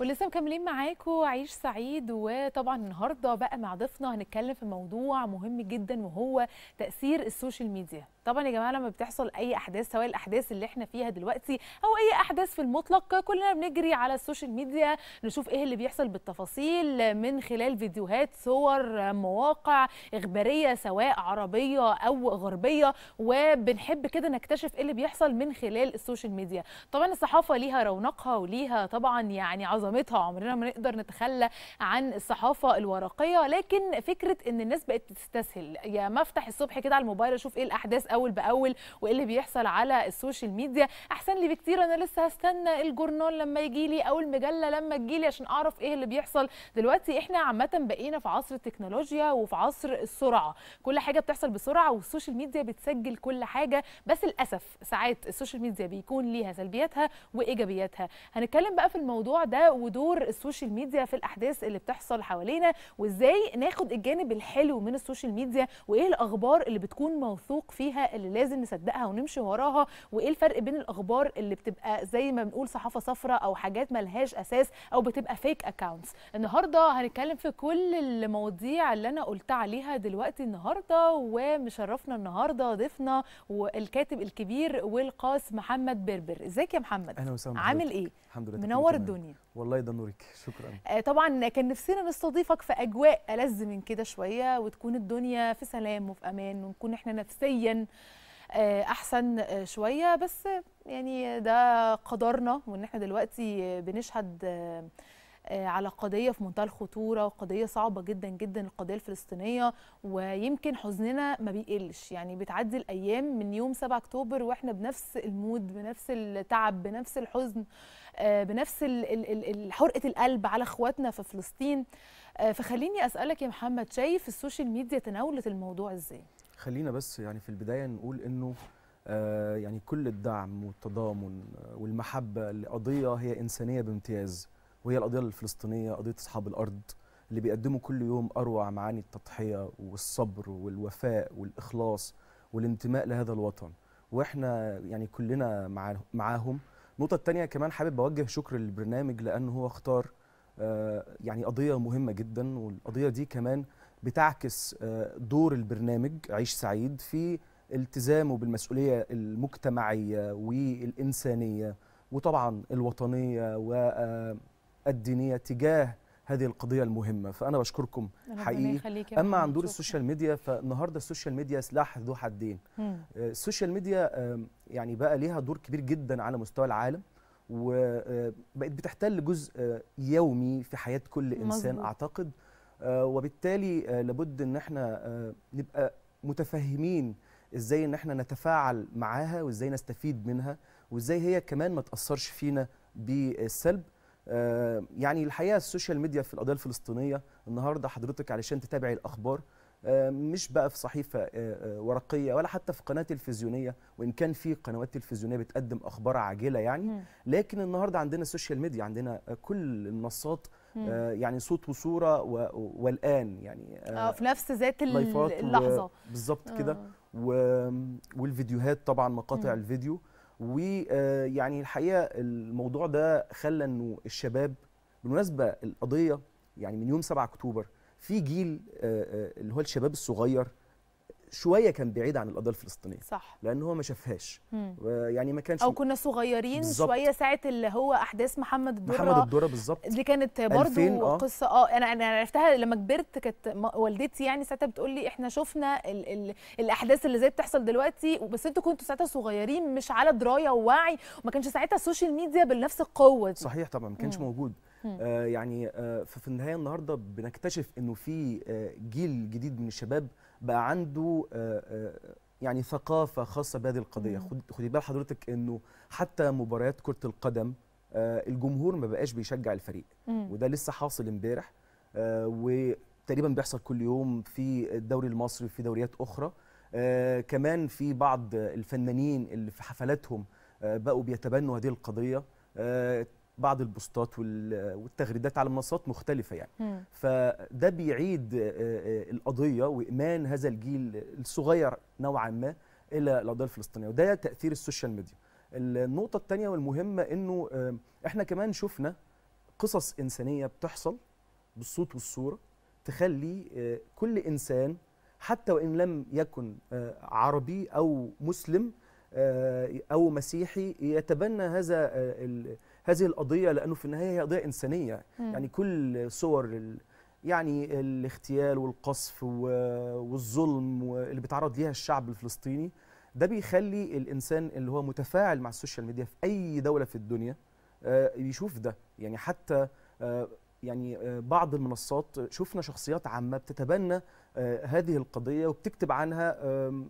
ولسه مكملين معاكم عيش سعيد وطبعا النهارده بقى مع ضيفنا هنتكلم في موضوع مهم جدا وهو تاثير السوشيال ميديا طبعا يا جماعه لما بتحصل اي احداث سواء الاحداث اللي احنا فيها دلوقتي او اي احداث في المطلق كلنا بنجري على السوشيال ميديا نشوف ايه اللي بيحصل بالتفاصيل من خلال فيديوهات صور مواقع اخباريه سواء عربيه او غربيه وبنحب كده نكتشف ايه اللي بيحصل من خلال السوشيال ميديا طبعا الصحافه ليها رونقها وليها طبعا يعني عظمتها عمرنا ما نقدر نتخلى عن الصحافه الورقيه لكن فكره ان الناس بقت تستسهل يا ما افتح الصبح كده على الموبايل اشوف ايه الاحداث اول باول وايه اللي بيحصل على السوشيال ميديا احسن لي بكتير انا لسه هستنى الجورنال لما يجي لي او المجله لما تجي لي عشان اعرف ايه اللي بيحصل دلوقتي احنا عامه بقينا في عصر التكنولوجيا وفي عصر السرعه كل حاجه بتحصل بسرعه والسوشيال ميديا بتسجل كل حاجه بس للاسف ساعات السوشيال ميديا بيكون ليها سلبياتها وايجابياتها هنتكلم بقى في الموضوع ده ودور السوشيال ميديا في الاحداث اللي بتحصل حوالينا وازاي ناخد الجانب الحلو من السوشيال ميديا وايه الاخبار اللي بتكون موثوق فيها اللي لازم نصدقها ونمشي وراها وايه الفرق بين الاخبار اللي بتبقى زي ما بنقول صحافه صفراء او حاجات ملهاش اساس او بتبقى فيك اكونتس النهارده هنتكلم في كل المواضيع اللي انا قلت عليها دلوقتي النهارده ومشرفنا النهارده ضيفنا والكاتب الكبير والقاس محمد بربر ازيك يا محمد اهلا وسهلا عامل ايه الحمد لله منور الدنيا والله ده نورك شكرا آه، طبعا كان نفسنا نستضيفك في اجواء الذ من كده شويه وتكون الدنيا في سلام وفي امان ونكون احنا نفسيا آه، احسن آه، شويه بس يعني ده قدرنا وان احنا دلوقتي بنشهد على قضية في منتهى الخطورة وقضية صعبة جدا جدا القضية الفلسطينية ويمكن حزننا ما بيقلش يعني بتعدي الأيام من يوم 7 أكتوبر وإحنا بنفس المود بنفس التعب بنفس الحزن آه، بنفس حرقه القلب على اخواتنا في فلسطين آه، فخليني اسالك يا محمد شايف السوشيال ميديا تناولت الموضوع ازاي خلينا بس يعني في البدايه نقول انه آه، يعني كل الدعم والتضامن والمحبه لقضيه هي انسانيه بامتياز وهي القضيه الفلسطينيه قضيه اصحاب الارض اللي بيقدموا كل يوم اروع معاني التضحيه والصبر والوفاء والاخلاص والانتماء لهذا الوطن واحنا يعني كلنا معاهم النقطه الثانيه كمان حابب اوجه شكر للبرنامج لانه هو اختار آه، يعني قضيه مهمه جدا والقضيه دي كمان بتعكس آه، دور البرنامج عيش سعيد في التزامه بالمسؤوليه المجتمعيه والانسانيه وطبعا الوطنيه والدينيه آه، تجاه هذه القضيه المهمه فانا بشكركم حقيقي اما عن دور السوشيال ميديا فالنهارده السوشيال ميديا سلاح ذو حدين آه، السوشيال ميديا آه، يعني بقى ليها دور كبير جدا على مستوى العالم وبقت آه، بتحتل جزء يومي في حياه كل انسان مزبوط. اعتقد وبالتالي لابد ان احنا نبقى متفهمين ازاي ان احنا نتفاعل معاها وازاي نستفيد منها وازاي هي كمان ما تاثرش فينا بالسلب آه، يعني الحقيقه السوشيال ميديا في القضيه الفلسطينيه النهارده حضرتك علشان تتابعي الاخبار آه، مش بقى في صحيفه آه، ورقيه ولا حتى في قناه تلفزيونيه وان كان في قنوات تلفزيونيه بتقدم اخبار عاجله يعني لكن النهارده عندنا السوشيال ميديا عندنا كل المنصات يعني صوت وصوره والان يعني اه في نفس ذات اللحظه بالظبط كده والفيديوهات طبعا مقاطع الفيديو ويعني آه، الحقيقه الموضوع ده خلى انه الشباب بالمناسبه القضيه يعني من يوم 7 اكتوبر في جيل آه، آه، اللي هو الشباب الصغير شويه كان بعيد عن القضيه الفلسطينيه صح لان هو ما شافهاش يعني ما كانش او كنا صغيرين بالزبط. شويه ساعه اللي هو احداث محمد الدره محمد الدره بالظبط دي كانت برضه آه. قصه اه انا انا عرفتها لما كبرت كانت والدتي يعني ساعتها بتقول لي احنا شفنا ال ال الاحداث اللي زي بتحصل دلوقتي بس انتوا كنتوا ساعتها صغيرين مش على درايه ووعي وما كانش ساعتها السوشيال ميديا بنفس القوه دي. صحيح طبعا ما كانش موجود آه يعني آه ففي النهايه النهارده بنكتشف انه في آه جيل جديد من الشباب بقى عنده آه، آه، يعني ثقافه خاصه بهذه القضيه خدي بال حضرتك انه حتى مباريات كره القدم آه، الجمهور ما بقاش بيشجع الفريق مم. وده لسه حاصل امبارح وتقريبا بيحصل كل يوم في الدوري المصري وفي دوريات اخرى كمان في بعض الفنانين اللي في حفلاتهم بقوا بيتبنوا هذه القضيه بعض البوستات والتغريدات على منصات مختلفه يعني مم. فده بيعيد آه، آه، القضيه وايمان هذا الجيل الصغير نوعا ما الى القضيه الفلسطينيه وده تاثير السوشيال ميديا النقطه الثانيه والمهمه انه آه، احنا كمان شفنا قصص انسانيه بتحصل بالصوت والصوره تخلي كل انسان حتى وان لم يكن عربي او مسلم او مسيحي يتبنى هذا هذه القضيه لانه في النهايه هي قضيه انسانيه مم. يعني كل صور ال... يعني الاغتيال والقصف والظلم اللي بيتعرض ليها الشعب الفلسطيني ده بيخلي الانسان اللي هو متفاعل مع السوشيال ميديا في اي دوله في الدنيا آه، يشوف ده يعني حتى آه، يعني آه، بعض المنصات شفنا شخصيات عامه بتتبنى هذه القضيه وبتكتب عنها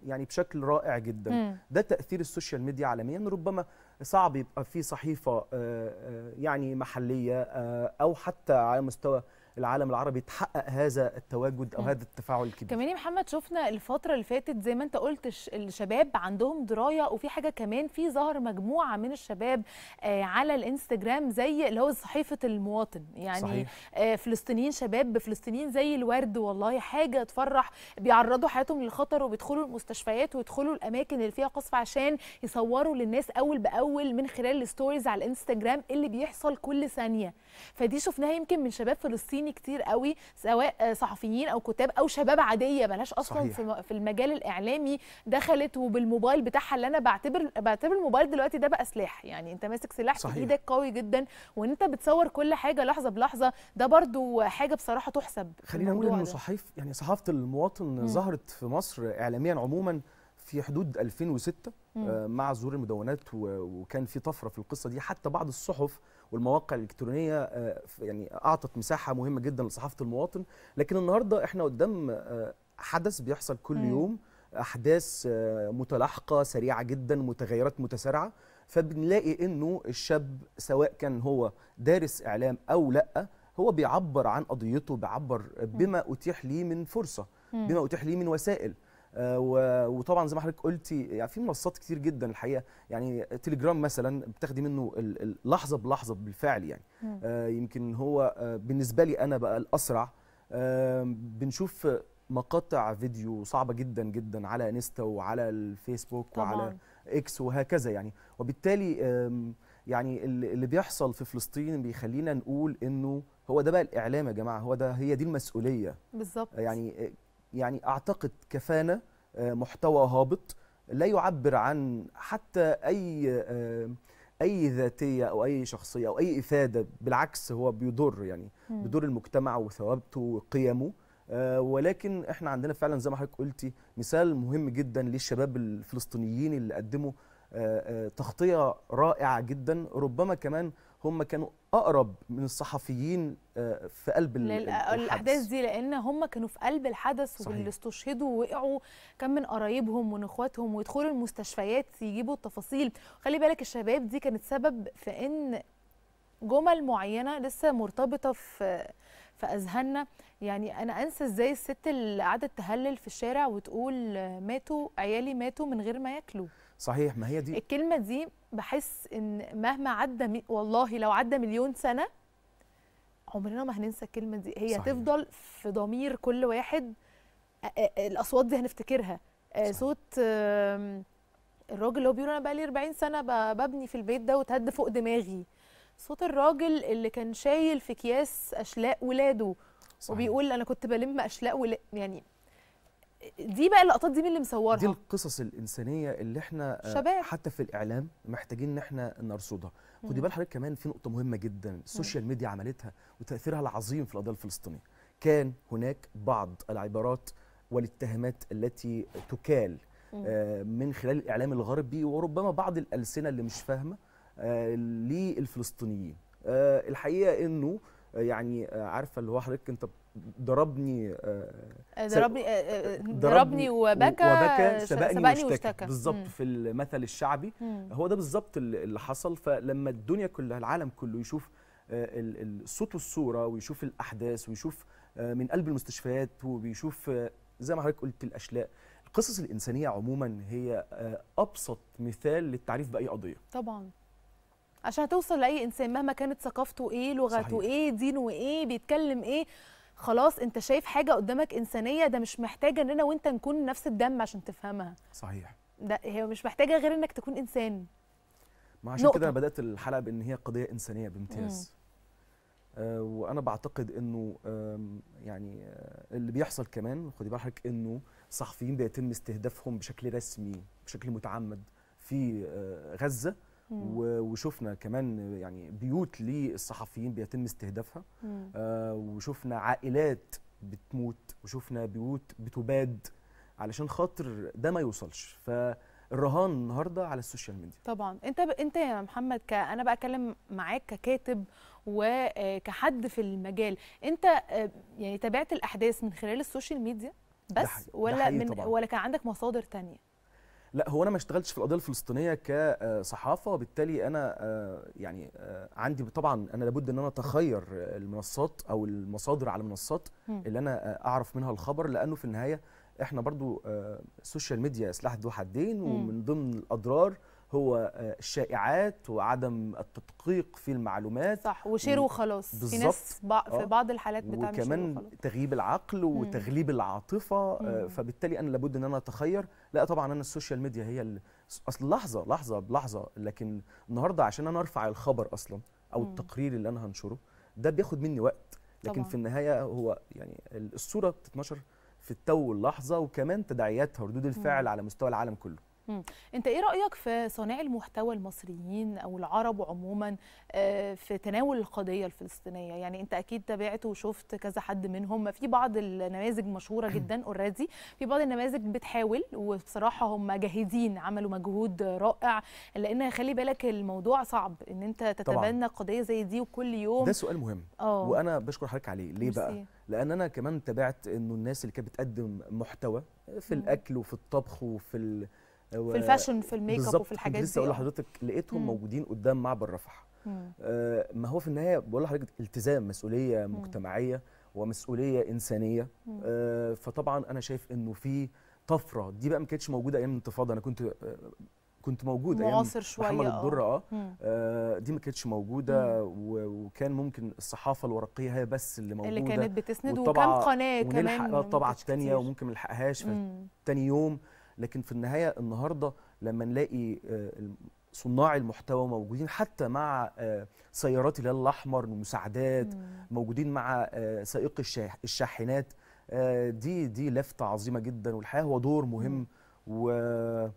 يعني بشكل رائع جدا مم. ده تاثير السوشيال ميديا عالميا ربما صعب يبقى في صحيفه آه، آه، يعني محليه آه، او حتى على مستوى العالم العربي تحقق هذا التواجد او هذا التفاعل الكبير كمان يا محمد شفنا الفتره اللي فاتت زي ما انت قلت الشباب عندهم درايه وفي حاجه كمان في ظهر مجموعه من الشباب آه، على الانستجرام زي اللي هو صحيفه المواطن يعني صحيح. آه، فلسطينيين شباب فلسطينيين زي الورد والله حاجه تفرح بيعرضوا حياتهم للخطر وبيدخلوا المستشفيات ويدخلوا الاماكن اللي فيها قصف عشان يصوروا للناس اول باول من خلال الستوريز على الانستجرام اللي بيحصل كل ثانيه فدي شفناها يمكن من شباب فلسطين ممثلين كتير قوي سواء صحفيين او كتاب او شباب عاديه بلاش اصلا صحيح. في المجال الاعلامي دخلت وبالموبايل بتاعها اللي انا بعتبر بعتبر الموبايل دلوقتي ده بقى سلاح يعني انت ماسك سلاح صحيح. في ايدك قوي جدا وان انت بتصور كل حاجه لحظه بلحظه ده برضو حاجه بصراحه تحسب خلينا نقول انه صحيف يعني صحافه المواطن م. ظهرت في مصر اعلاميا عموما في حدود 2006 مم. آه، مع ظهور المدونات وكان في طفره في القصه دي حتى بعض الصحف والمواقع الالكترونيه آه، يعني اعطت مساحه مهمه جدا لصحافه المواطن لكن النهارده احنا قدام آه، حدث بيحصل كل يوم احداث آه، متلاحقه سريعه جدا متغيرات متسارعه فبنلاقي انه الشاب سواء كان هو دارس اعلام او لا هو بيعبر عن قضيته بيعبر بما اتيح ليه من فرصه بما اتيح ليه من وسائل آه، وطبعا زي ما حضرتك قلتي يعني في منصات كتير جدا الحقيقه يعني تليجرام مثلا بتاخدي منه لحظه بلحظه بالفعل يعني آه، يمكن هو آه، بالنسبه لي انا بقى الاسرع بنشوف مقاطع فيديو صعبه جدا جدا على انستا وعلى الفيسبوك طبعاً. وعلى اكس وهكذا يعني وبالتالي يعني اللي بيحصل في فلسطين بيخلينا نقول انه هو ده بقى الاعلام يا جماعه هو ده هي دي المسؤوليه بالظبط يعني يعني اعتقد كفانا آه، محتوى هابط لا يعبر عن حتى اي آه، اي ذاتيه او اي شخصيه او اي افاده بالعكس هو بيضر يعني بيضر المجتمع وثوابته وقيمه آه، ولكن احنا عندنا فعلا زي ما حضرتك قلتي مثال مهم جدا للشباب الفلسطينيين اللي قدموا تغطيه رائعه جدا ربما كمان هم كانوا اقرب من الصحفيين آه، في قلب الاحداث دي لان هم كانوا في قلب الحدث واللي استشهدوا ووقعوا كان من قرايبهم ومن اخواتهم ويدخلوا المستشفيات يجيبوا التفاصيل خلي بالك الشباب دي كانت سبب في ان جمل معينه لسه مرتبطه في في اذهاننا يعني انا انسى ازاي الست اللي قعدت تهلل في الشارع وتقول ماتوا عيالي ماتوا من غير ما ياكلوا صحيح ما هي دي الكلمه دي بحس ان مهما عدى والله لو عدى مليون سنه عمرنا ما هننسى الكلمه دي هي تفضل في ضمير كل واحد الاصوات دي هنفتكرها آه، صحيح. صوت الراجل اللي هو بيقول انا بقى لي 40 سنه ببني في البيت ده وتهد فوق دماغي صوت الراجل اللي كان شايل في اكياس اشلاء ولاده صحيح. وبيقول انا كنت بلم اشلاء ولاد يعني دي بقى اللقطات دي مين اللي مصورها دي القصص الانسانيه اللي احنا آه، شباب. حتى في الاعلام محتاجين ان احنا نرصدها خدي بال حضرتك كمان في نقطه مهمه جدا السوشيال ميديا عملتها وتاثيرها العظيم في القضيه الفلسطينيه كان هناك بعض العبارات والاتهامات التي تكال آه، من خلال الاعلام الغربي وربما بعض الالسنه اللي مش فاهمه آه، للفلسطينيين الحقيقه انه يعني عارفه اللي هو حضرتك انت ضربني آه، آه، آه، ضربني ضربني وبكى وبكى سبقني واشتكى بالظبط في المثل الشعبي مم. هو ده بالظبط اللي حصل فلما الدنيا كلها العالم كله يشوف الصوت والصوره ويشوف الاحداث ويشوف من قلب المستشفيات وبيشوف زي ما حضرتك قلت الاشلاء القصص الانسانيه عموما هي ابسط مثال للتعريف باي قضيه طبعا عشان توصل لاي انسان مهما كانت ثقافته ايه لغته صحيح. ايه دينه ايه بيتكلم ايه خلاص انت شايف حاجه قدامك انسانيه ده مش محتاجه ان انا وانت نكون نفس الدم عشان تفهمها صحيح ده هي مش محتاجه غير انك تكون انسان ما عشان كده بدات الحلقه بان هي قضيه انسانيه بامتياز آه وانا بعتقد انه يعني آه اللي بيحصل كمان خدي بالك انه صحفيين بيتم استهدافهم بشكل رسمي بشكل متعمد في آه غزه وشفنا كمان يعني بيوت للصحفيين بيتم استهدافها آه وشفنا عائلات بتموت وشفنا بيوت بتباد علشان خاطر ده ما يوصلش فالرهان النهارده على السوشيال ميديا طبعا انت ب... انت يا محمد ك... انا بقى اتكلم معاك ككاتب وكحد آه، في المجال انت آه، يعني تابعت الاحداث من خلال السوشيال ميديا بس ده حقيقي. ولا ده حقيقي من طبعاً. ولا كان عندك مصادر تانية لا هو انا ما اشتغلتش في القضيه الفلسطينيه كصحافه وبالتالي انا آه، يعني آه، عندي طبعا انا لابد ان انا اتخير المنصات او المصادر على المنصات اللي انا آه، اعرف منها الخبر لانه في النهايه احنا برضو السوشيال ميديا سلاح ذو حدين ومن ضمن الاضرار هو آه، الشائعات وعدم التدقيق في المعلومات صح وشير وخلاص في ناس في آه. بعض الحالات بتعمل وكمان تغييب العقل وتغليب العاطفه آه، مم. فبالتالي انا لابد ان انا اتخير لا طبعا انا السوشيال ميديا هي ال... اصل لحظه لحظه بلحظه لكن النهارده عشان انا ارفع الخبر اصلا او التقرير اللي انا هنشره ده بياخد مني وقت لكن طبعا. في النهايه هو يعني الصوره بتتنشر في التو واللحظه وكمان تداعياتها وردود الفعل مم. على مستوى العالم كله مم. انت ايه رايك في صانعي المحتوى المصريين او العرب عموما آه، في تناول القضيه الفلسطينيه يعني انت اكيد تابعت وشفت كذا حد منهم في بعض النماذج مشهوره جدا اوريدي في بعض النماذج بتحاول وبصراحه هم جاهزين عملوا مجهود رائع لان خلي بالك الموضوع صعب ان انت تتبنى قضيه زي دي وكل يوم ده سؤال مهم أوه. وانا بشكر حضرتك عليه ليه بقى لان انا كمان تابعت انه الناس اللي كانت بتقدم محتوى آه، في الاكل وفي الطبخ وفي في الفاشن في الميك اب وفي الحاجات دي لسه اقول لحضرتك لقيتهم مم. موجودين قدام معبر رفح آه ما هو في النهايه بقول لحضرتك التزام مسؤوليه مم. مجتمعيه ومسؤوليه انسانيه آه فطبعا انا شايف انه في طفره دي بقى ما كانتش موجوده ايام الانتفاضه انا كنت آه، كنت موجود معاصر شويه محمد الدره اه, آه. آه دي ما كانتش موجوده وكان ممكن الصحافه الورقيه هي بس اللي موجوده اللي كانت بتسند وكم قناه كمان آه، طبعه الثانيه وممكن ما نلحقهاش تاني يوم لكن في النهايه النهارده لما نلاقي آه، صناع المحتوى موجودين حتى مع آه، سيارات الهلال الاحمر المساعدات موجودين مع آه، سائق الشاحنات دي دي لفته عظيمه جدا والحقيقه هو دور مهم و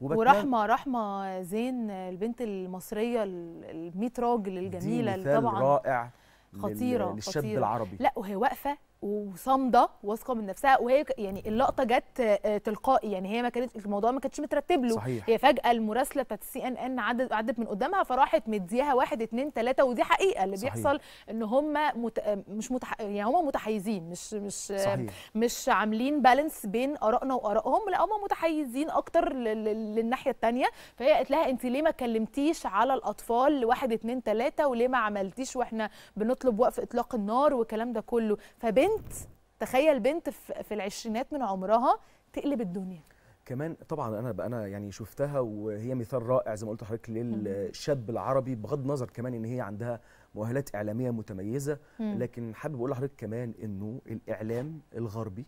ورحمه رحمه زين البنت المصريه ال 100 راجل الجميله دي مثال اللي طبعا رائع خطيره للشاب خطيرة. العربي لا وهي واقفه وصامده واثقه من نفسها وهي يعني اللقطه جت آه، آه، تلقائي يعني هي ما كانت الموضوع ما كانش مترتب له صحيح. هي فجاه المراسله بتاعت السي ان ان عدت عدت من قدامها فراحت مديها واحد اتنين تلاته ودي حقيقه اللي صحيح. بيحصل ان هم مت... آه، مش متح... يعني هم متحيزين مش مش صحيح. مش عاملين بالانس بين ارائنا وارائهم لا هم متحيزين اكتر للناحيه الثانيه فهي قالت لها انت ليه ما كلمتيش على الاطفال واحد اتنين تلاته وليه ما عملتيش واحنا بنطلب وقف اطلاق النار والكلام ده كله فبين بنت تخيل بنت في العشرينات من عمرها تقلب الدنيا كمان طبعا انا انا يعني شفتها وهي مثال رائع زي ما قلت لحضرتك للشاب العربي بغض النظر كمان ان هي عندها مؤهلات اعلاميه متميزه لكن حابب اقول لحضرتك كمان انه الاعلام الغربي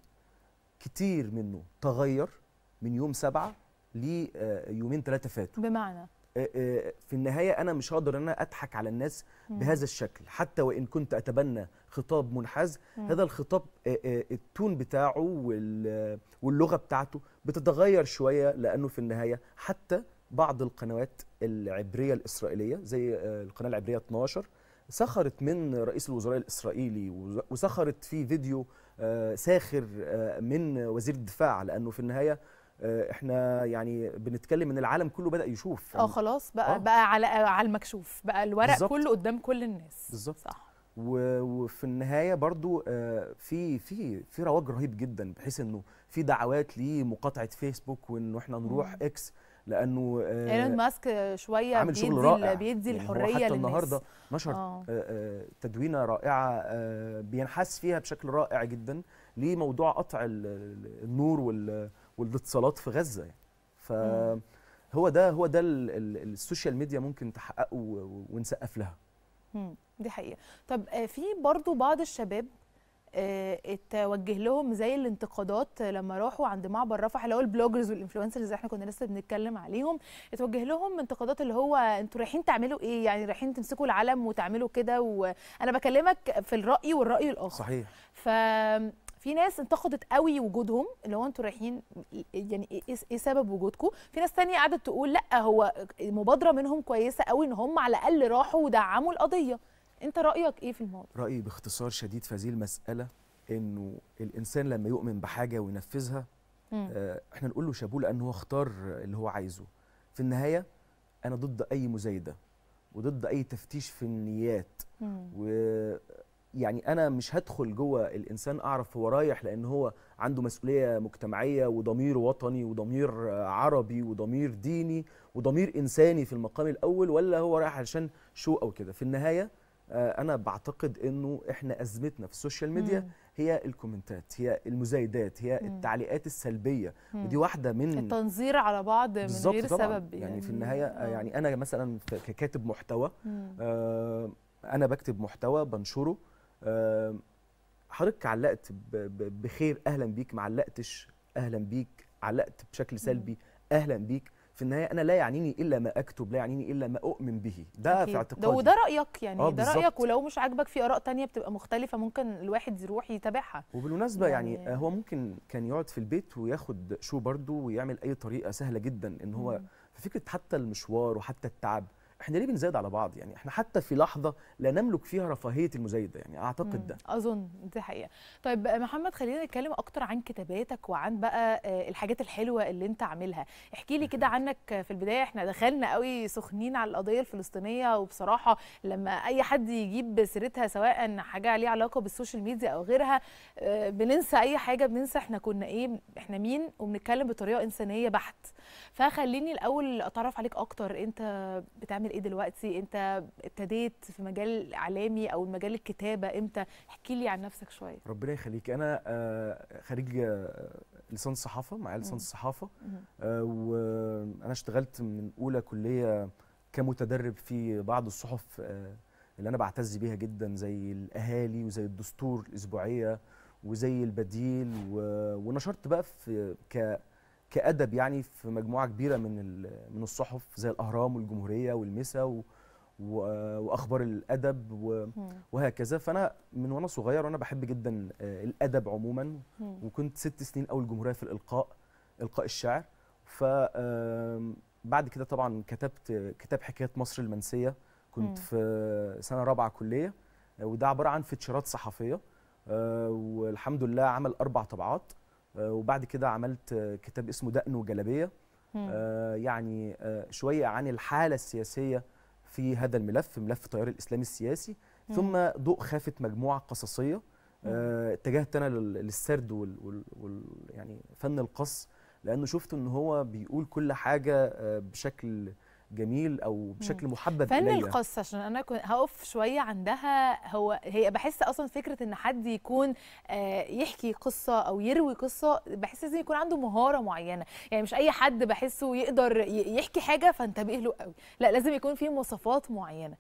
كتير منه تغير من يوم سبعة ليومين آه، ثلاثة فاتوا بمعنى آه، آه، في النهايه انا مش هقدر ان انا اضحك على الناس بهذا الشكل حتى وان كنت اتبنى خطاب منحاز هذا الخطاب آه، التون بتاعه واللغه بتاعته بتتغير شويه لانه في النهايه حتى بعض القنوات العبريه الاسرائيليه زي القناه العبريه 12 سخرت من رئيس الوزراء الاسرائيلي وسخرت في فيديو ساخر من وزير الدفاع لانه في النهايه آه، احنا يعني بنتكلم ان العالم كله بدا يشوف اه خلاص بقى آه. بقى على على المكشوف بقى الورق بالزبط. كله قدام كل الناس بالظبط صح وفي النهايه برضو آه، في في في رواج رهيب جدا بحيث انه في دعوات لمقاطعه فيسبوك وانه احنا نروح مم. اكس لانه آه، ايلون ماسك شويه عامل بيدي شغل رائع بيدي يعني الحريه يعني حتى للناس النهارده نشر آه. تدوينه رائعه بينحس فيها بشكل رائع جدا لموضوع قطع النور وال والاتصالات في غزه يعني فهو ده هو ده السوشيال ميديا ممكن تحققه ونسقف لها دي حقيقه طب آه، في برضو بعض الشباب آه، اتوجه لهم زي الانتقادات لما راحوا عند معبر رفح اللي هو البلوجرز والانفلونسرز اللي احنا كنا لسه بنتكلم عليهم اتوجه لهم انتقادات اللي هو انتوا رايحين تعملوا ايه يعني رايحين تمسكوا العلم وتعملوا كده وانا بكلمك في الراي والراي الاخر صحيح ف في ناس انتقدت قوي وجودهم اللي هو انتوا رايحين يعني إيه،, إيه،, ايه سبب وجودكم في ناس تانية قعدت تقول لا هو مبادره منهم كويسه قوي ان هم على الاقل راحوا ودعموا القضيه انت رايك ايه في الموضوع رايي باختصار شديد في هذه المساله انه الانسان لما يؤمن بحاجه وينفذها آه احنا نقول له شابوه لانه هو اختار اللي هو عايزه في النهايه انا ضد اي مزايده وضد اي تفتيش في النيات مم. و يعني انا مش هدخل جوه الانسان اعرف هو رايح لان هو عنده مسؤوليه مجتمعيه وضمير وطني وضمير عربي وضمير ديني وضمير انساني في المقام الاول ولا هو رايح علشان شو او كده في النهايه آه، انا بعتقد انه احنا ازمتنا في السوشيال ميديا هي الكومنتات هي المزايدات هي التعليقات السلبيه ودي واحده من التنظير على بعض من غير طبعًا سبب يعني, يعني في النهايه آه، يعني انا مثلا ككاتب محتوى آه انا بكتب محتوى بنشره حضرتك علقت بخير اهلا بيك ما علقتش اهلا بيك علقت بشكل سلبي اهلا بيك في النهايه انا لا يعنيني الا ما اكتب لا يعنيني الا ما اؤمن به ده في اعتقادي ده وده رايك يعني آه، ده بالزبط. رايك ولو مش عاجبك في اراء تانية بتبقى مختلفه ممكن الواحد يروح يتابعها وبالمناسبه يعني, يعني هو ممكن كان يقعد في البيت وياخد شو برضه ويعمل اي طريقه سهله جدا ان هو فكره حتى المشوار وحتى التعب احنا ليه بنزايد على بعض يعني احنا حتى في لحظه لا نملك فيها رفاهيه المزايده يعني اعتقد ده اظن دي حقيقه طيب محمد خلينا نتكلم اكتر عن كتاباتك وعن بقى آه، الحاجات الحلوه اللي انت عاملها احكي لي كده عنك في البدايه احنا دخلنا قوي سخنين على القضيه الفلسطينيه وبصراحه لما اي حد يجيب سيرتها سواء حاجه ليها علاقه بالسوشيال ميديا او غيرها آه، بننسى اي حاجه بننسى احنا كنا ايه احنا مين وبنتكلم بطريقه انسانيه بحت فخليني الاول اتعرف عليك اكتر انت بتعمل بتعمل ايه دلوقتي انت ابتديت في مجال اعلامي او مجال الكتابه امتى احكي لي عن نفسك شويه ربنا يخليك انا آه، خريج آه، لسان صحافه معايا لسان صحافه آه، وانا اشتغلت من اولى كليه كمتدرب في بعض الصحف اللي انا بعتز بيها جدا زي الاهالي وزي الدستور الاسبوعيه وزي البديل ونشرت بقى في ك كادب يعني في مجموعه كبيره من من الصحف زي الاهرام والجمهوريه والمسا واخبار الادب وهكذا فانا من وانا صغير وانا بحب جدا آه، الادب عموما وكنت ست سنين اول جمهوريه في الالقاء القاء الشعر ف بعد كده طبعا كتبت كتاب حكايات مصر المنسيه كنت في سنه رابعه كليه آه، وده عباره عن فتشرات صحفيه آه، والحمد لله عمل اربع طبعات آه، وبعد كده عملت كتاب اسمه دقن وجلبيه آه، يعني آه، شويه عن الحاله السياسيه في هذا الملف ملف تيار الاسلام السياسي ثم ضوء خافت مجموعه قصصيه اتجهت انا للسرد وال, وال يعني فن القص لانه شفت ان هو بيقول كل حاجه بشكل جميل او بشكل محبب فن القصه عشان انا هقف شويه عندها هو هي بحس اصلا فكره ان حد يكون آه، يحكي قصه او يروي قصه بحس لازم يكون عنده مهاره معينه يعني مش اي حد بحسه يقدر يحكي حاجه فانتبه له قوي لا لازم يكون في مواصفات معينه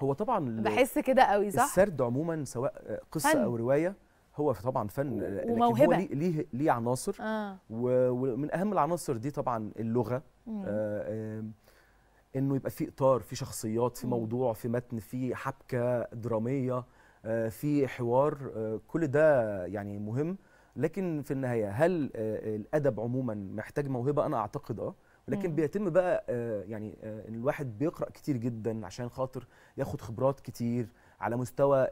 هو طبعا بحس كده قوي صح السرد عموما سواء آه، قصه فن. او روايه هو طبعا فن وموهبه لكن هو ليه ليه عناصر آه. ومن اهم العناصر دي طبعا اللغه آه انه يبقى في اطار في شخصيات في موضوع في متن في حبكه دراميه آه، في حوار آه، كل ده يعني مهم لكن في النهايه هل آه، الادب عموما محتاج موهبه انا اعتقد اه لكن بيتم بقى يعني الواحد بيقرا كتير جدا عشان خاطر ياخد خبرات كتير على مستوى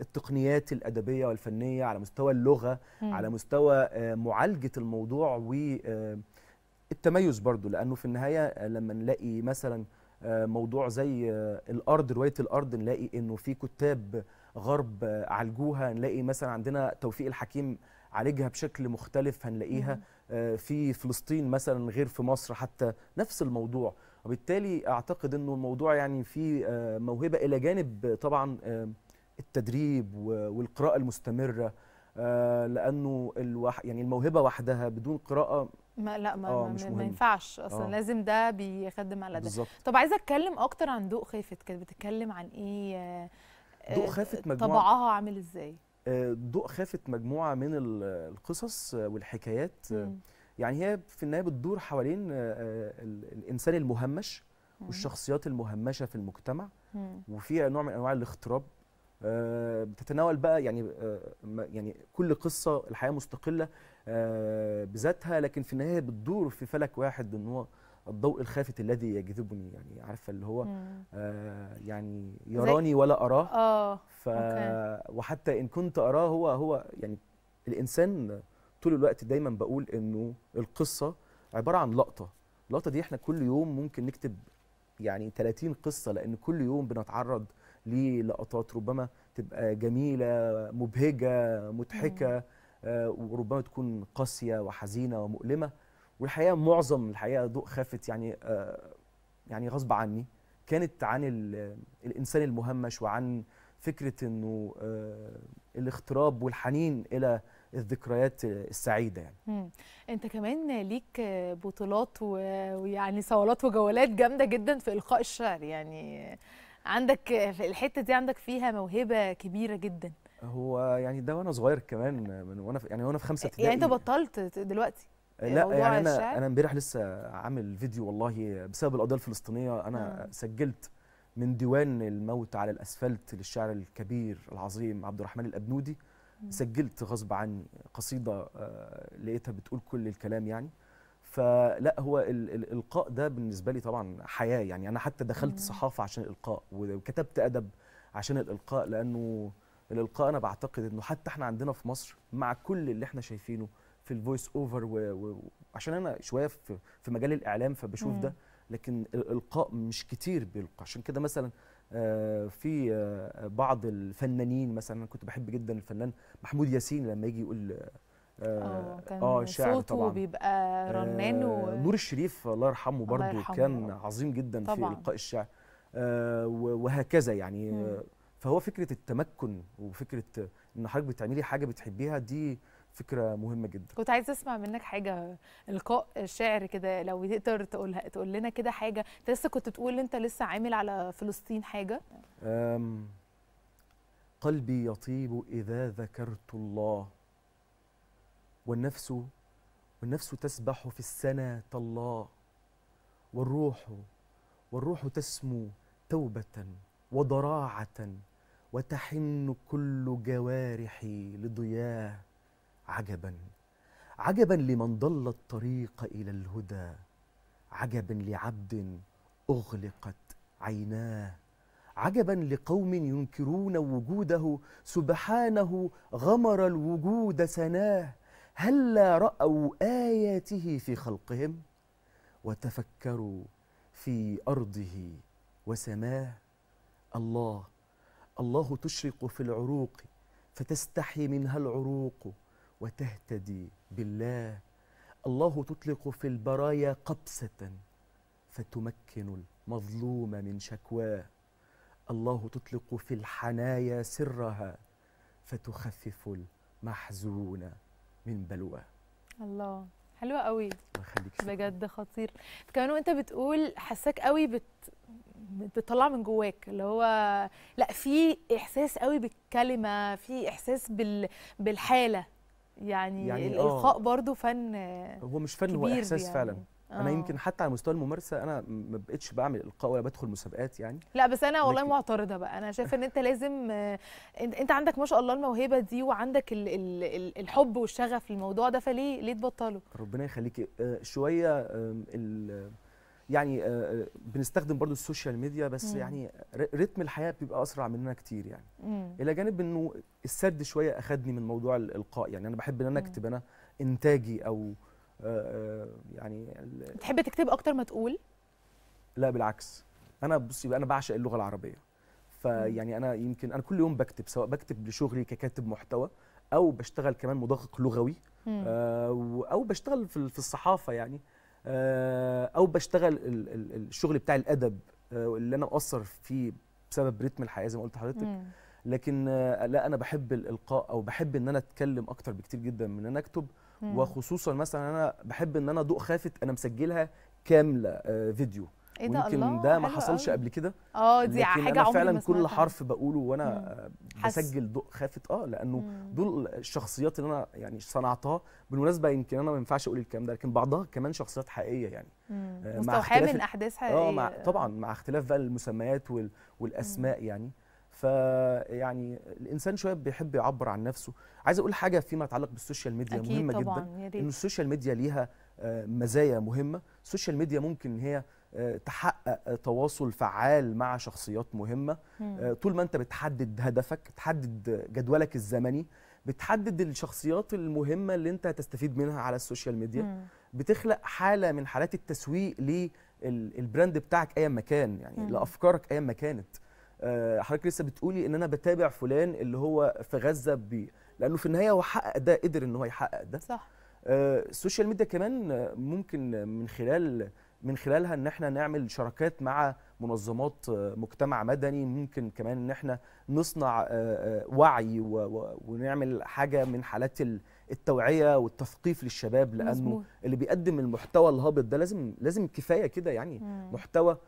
التقنيات الادبيه والفنيه على مستوى اللغه على مستوى معالجه الموضوع و التميز برضو لانه في النهايه آه، لما نلاقي مثلا آه، موضوع زي آه، الارض روايه الارض نلاقي انه في كتاب غرب عالجوها نلاقي مثلا عندنا توفيق الحكيم عالجها بشكل مختلف هنلاقيها في فلسطين مثلا غير في مصر حتى نفس الموضوع وبالتالي اعتقد انه الموضوع يعني في موهبه الى جانب طبعا التدريب والقراءه المستمره لانه الوح يعني الموهبه وحدها بدون قراءه ما لا ما, آه مش ما ينفعش اصلا آه. لازم ده بيخدم على ده بالزبط. طب عايزه اتكلم اكتر عن ضوء خافت كانت بتتكلم عن ايه آه، ضوء خافت مجموعه طبعها عامل ازاي آه، ضوء خافت مجموعه من القصص والحكايات م. يعني هي في النهايه بتدور حوالين آه، الانسان المهمش والشخصيات المهمشه في المجتمع وفيها نوع من انواع الاختراب آه، بتتناول بقى يعني آه، يعني كل قصه الحياه مستقله آه، بذاتها لكن في النهايه بتدور في فلك واحد ان هو الضوء الخافت الذي يجذبني يعني عارفه اللي هو يعني يراني ولا اراه اه ف وحتى ان كنت اراه هو هو يعني الانسان طول الوقت دايما بقول انه القصه عباره عن لقطه اللقطه دي احنا كل يوم ممكن نكتب يعني 30 قصه لان كل يوم بنتعرض ليه لقطات ربما تبقى جميله مبهجه مضحكه آه، وربما تكون قاسيه وحزينه ومؤلمه والحقيقه معظم الحقيقه ضوء خافت يعني آه، يعني غصب عني كانت عن الانسان المهمش وعن فكره انه آه، الاغتراب والحنين الى الذكريات السعيده يعني انت كمان ليك بطولات ويعني صولات وجولات جامده جدا في القاء الشعر يعني عندك الحته دي عندك فيها موهبه كبيره جدا هو يعني ده وانا صغير كمان من وانا يعني وانا في خمسه يعني ابتدائي يعني انت بطلت دلوقتي لا يعني انا الشعر. انا امبارح لسه عامل فيديو والله بسبب القضيه الفلسطينيه انا آه. سجلت من ديوان الموت على الاسفلت للشاعر الكبير العظيم عبد الرحمن الابنودي سجلت غصب عني قصيده آه، لقيتها بتقول كل الكلام يعني فلا هو الالقاء ده بالنسبه لي طبعا حياه يعني انا حتى دخلت صحافه عشان الالقاء وكتبت ادب عشان الالقاء لانه الالقاء انا بعتقد انه حتى احنا عندنا في مصر مع كل اللي احنا شايفينه في الفويس اوفر وعشان انا شويه في, في مجال الاعلام فبشوف ده لكن الالقاء مش كتير بيلقى عشان كده مثلا آه، في آه، بعض الفنانين مثلا انا كنت بحب جدا الفنان محمود ياسين لما يجي يقول اه, آه, آه، صوته طبعا بيبقى رنان آه نور الشريف الله يرحمه برضه يرحمه كان عظيم جدا طبعًا. في القاء الشعر آه وهكذا يعني مم. فهو فكره التمكن وفكره ان حضرتك بتعملي حاجه بتحبيها دي فكره مهمه جدا كنت عايز اسمع منك حاجه القاء الشعر كده لو تقدر تقولها تقول لنا كده حاجه انت لسه كنت تقول انت لسه عامل على فلسطين حاجه قلبي يطيب اذا ذكرت الله والنفس والنفس تسبح في السنة الله والروح والروح تسمو توبة وضراعة وتحن كل جوارحي لضياه عجبا عجبا لمن ضل الطريق إلى الهدى عجبا لعبد أغلقت عيناه عجبا لقوم ينكرون وجوده سبحانه غمر الوجود سناه هلا رأوا آياته في خلقهم وتفكروا في أرضه وسماه الله الله تشرق في العروق فتستحي منها العروق وتهتدي بالله الله تطلق في البرايا قبسة فتمكن المظلوم من شكواه الله تطلق في الحنايا سرها فتخفف المحزون من بلوى الله حلوه قوي يخليك بجد خطير كمان وانت بتقول حساك قوي بت بتطلع من جواك اللي هو لا في احساس قوي بالكلمه في احساس بال... بالحاله يعني, يعني آه. الالقاء آه. برضو فن هو مش فن هو احساس يعني. فعلا أوه. انا آه. يمكن حتى على مستوى الممارسه انا ما بقتش بعمل القاء ولا بدخل مسابقات يعني لا بس انا والله لكن... معترضه بقى انا شايفه ان انت لازم انت عندك ما شاء الله الموهبه دي وعندك ال... ال... الحب والشغف للموضوع ده فليه ليه تبطله ربنا يخليك آه، شويه ال... يعني آه، بنستخدم برضو السوشيال ميديا بس مم. يعني رتم الحياه بيبقى اسرع مننا كتير يعني مم. الى جانب انه السرد شويه اخدني من موضوع الالقاء يعني انا بحب ان انا اكتب انا انتاجي او آه، آه، يعني تحب تكتب اكتر ما تقول لا بالعكس انا بصي انا بعشق اللغه العربيه فيعني انا يمكن انا كل يوم بكتب سواء بكتب لشغلي ككاتب محتوى او بشتغل كمان مدقق لغوي آه، او بشتغل في الصحافه يعني او بشتغل الشغل بتاع الادب اللي انا مؤثر فيه بسبب رتم الحياه زي ما قلت لحضرتك لكن لا انا بحب الالقاء او بحب ان انا اتكلم اكتر بكتير جدا من ان انا اكتب وخصوصا مثلا انا بحب ان انا ضوء خافت انا مسجلها كامله آه، فيديو ايه ده ويمكن ده ما حصلش قوي. قبل كده اه دي حاجه انا فعلا كل حرف بقوله وانا مم. آه، بسجل ضوء خافت اه لانه مم. دول الشخصيات اللي انا يعني صنعتها بالمناسبه يمكن انا ما ينفعش اقول الكلام ده لكن بعضها كمان شخصيات حقيقيه يعني آه، مستوحاه من احداث حقيقيه اه إيه؟ مع طبعا مع اختلاف بقى المسميات والاسماء مم. يعني فيعني الانسان شويه بيحب يعبر عن نفسه عايز اقول حاجه فيما يتعلق بالسوشيال ميديا أكيد مهمه طبعاً جدا ان السوشيال ميديا ليها آه، مزايا مهمه السوشيال ميديا ممكن ان هي آه، تحقق آه، تواصل فعال مع شخصيات مهمه مم. طول ما انت بتحدد هدفك تحدد جدولك الزمني بتحدد الشخصيات المهمه اللي انت هتستفيد منها على السوشيال ميديا مم. بتخلق حاله من حالات التسويق للبراند بتاعك ايا ما كان يعني مم. لافكارك ايا ما كانت آه، حضرتك لسه بتقولي ان انا بتابع فلان اللي هو في غزه بي لانه في النهايه هو حقق ده قدر ان هو يحقق ده صح السوشيال آه، ميديا كمان ممكن من خلال من خلالها ان احنا نعمل شراكات مع منظمات آه، مجتمع مدني ممكن كمان ان احنا نصنع وعي ونعمل حاجه من حالات التوعيه والتثقيف للشباب لانه مزبوط. اللي بيقدم المحتوى الهابط ده لازم لازم كفايه كده يعني مم. محتوى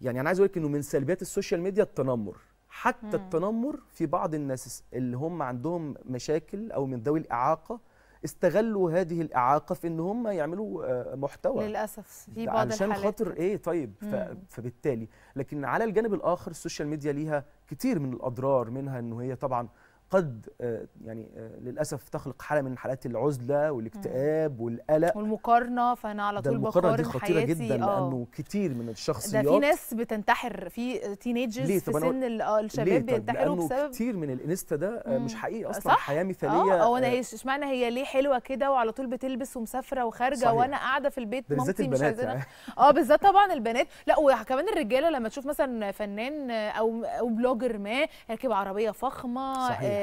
يعني انا عايز اقول لك انه من سلبيات السوشيال ميديا التنمر حتى مم. التنمر في بعض الناس اللي هم عندهم مشاكل او من ذوي الاعاقه استغلوا هذه الاعاقه في ان هم يعملوا آه، محتوى للاسف في بعض علشان الحالات خاطر ايه طيب مم. فبالتالي لكن على الجانب الاخر السوشيال ميديا ليها كتير من الاضرار منها ان هي طبعا قد آه، يعني آه، للاسف تخلق حاله من حالات العزله والاكتئاب والقلق والمقارنه فانا على طول بقارن دي خطيره جدا أوه. لانه كتير من الشخصيات ده في ناس بتنتحر في تينيجرز في سن آه، الشباب بينتحروا بسبب كتير من الانستا ده مم. مش حقيقي اصلا صح؟ حياه مثاليه اه وانا اشمعنى هي ليه حلوه كده وعلى طول بتلبس ومسافره وخارجه وانا قاعده في البيت مامتي مش عايزينها اه بالذات طبعا البنات لا وكمان الرجاله لما تشوف مثلا فنان او او بلوجر ما راكب عربيه فخمه صحيح.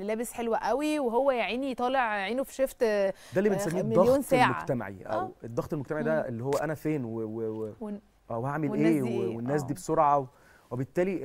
لابس حلو قوي وهو يا عيني طالع عينه في شيفت ده اللي آه، بنسميه الضغط المجتمعي او آه. الضغط المجتمعي ده اللي هو انا فين و, و, و او آه، هعمل ايه والناس دي آه. بسرعه وبالتالي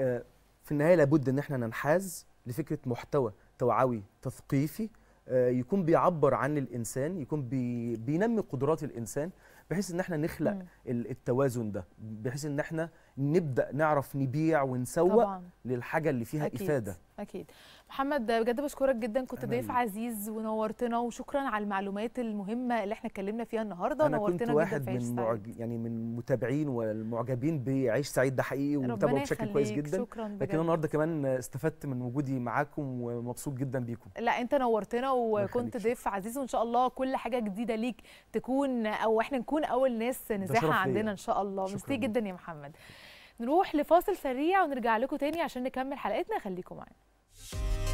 في النهايه لابد ان احنا ننحاز لفكره محتوى توعوي تثقيفي يكون بيعبر عن الانسان يكون بي بينمي قدرات الانسان بحيث ان احنا نخلق م. التوازن ده بحيث ان احنا نبدا نعرف نبيع ونسوق طبعاً. للحاجه اللي فيها أكيد. افاده اكيد محمد بجد بشكرك جدا كنت ضيف عزيز ونورتنا وشكرا على المعلومات المهمه اللي احنا اتكلمنا فيها النهارده أنا نورتنا كنت واحد من معج... يعني من متابعين والمعجبين بعيش سعيد ده حقيقي ومتابعه بشكل كويس جدا شكرا بجد. لكن النهارده كمان استفدت من وجودي معاكم ومبسوط جدا بيكم لا انت نورتنا وكنت ضيف عزيز وان شاء الله كل حاجه جديده ليك تكون او احنا نكون اول ناس نزاحها عندنا ان شاء الله مستني جدا يا محمد نروح لفاصل سريع ونرجع لكم تاني عشان نكمل حلقتنا خليكم معانا